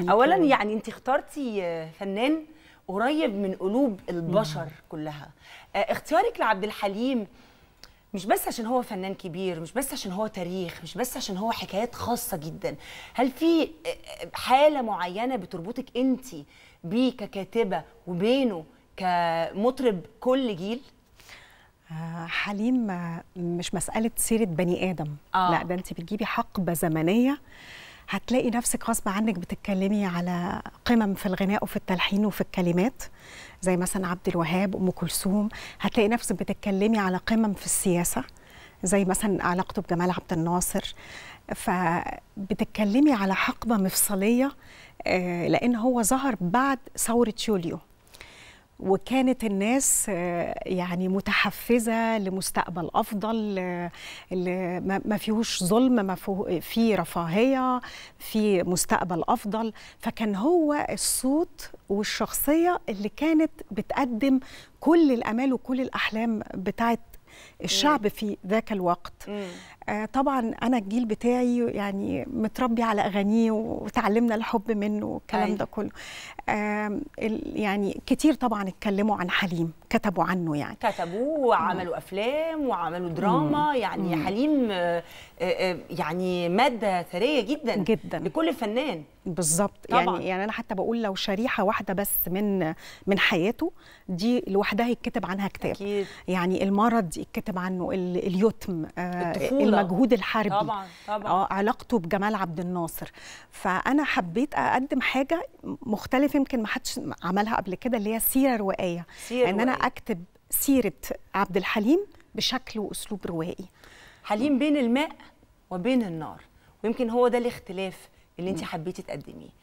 يعني اولا يعني انت اخترتي آه، فنان قريب من قلوب البشر كلها آه، اختيارك لعبد الحليم مش بس عشان هو فنان كبير مش بس عشان هو تاريخ مش بس عشان هو حكايات خاصه جدا هل في آه، حاله معينه بتربطك انت بيه ككاتبه وبينه كمطرب كل جيل حليم مش مساله سيره بني ادم آه. لا ده انت بتجيبي حقبه زمنيه هتلاقي نفسك غصب عنك بتتكلمي على قمم في الغناء وفي التلحين وفي الكلمات زي مثلا عبد الوهاب ام كلثوم هتلاقي نفسك بتتكلمي على قمم في السياسه زي مثلا علاقته بجمال عبد الناصر فبتتكلمي على حقبه مفصليه آه، لان هو ظهر بعد ثوره يوليو وكانت الناس آه، يعني متحفزة لمستقبل أفضل آه، ما فيهوش ظلم ما في رفاهية في مستقبل أفضل فكان هو الصوت والشخصية اللي كانت بتقدم كل الأمال وكل الأحلام بتاعت الشعب في ذاك الوقت آه، طبعا انا الجيل بتاعي يعني متربي على اغانيه وتعلمنا الحب منه والكلام أيوة. ده كله يعني كتير طبعا اتكلموا عن حليم كتبوا عنه يعني كتبوه وعملوا افلام وعملوا دراما يعني حليم آه، آه، يعني ماده ثريه جدا جدا لكل فنان بالظبط يعني يعني انا حتى بقول لو شريحه واحده بس من من حياته دي لوحدها يتكتب عنها كتاب أكيد. يعني المرض يتكتب عنه اليتم الطفوله المجهود الحربي طبعا طبعا اه علاقته بجمال عبد الناصر فانا حبيت اقدم حاجه مختلفه يمكن ما حدش عملها قبل كده اللي هي سيره روائيه سيرة ان انا اكتب سيره عبد الحليم بشكل واسلوب روائي حليم بين الماء وبين النار ويمكن هو ده الاختلاف اللي انت حبيتي تقدميه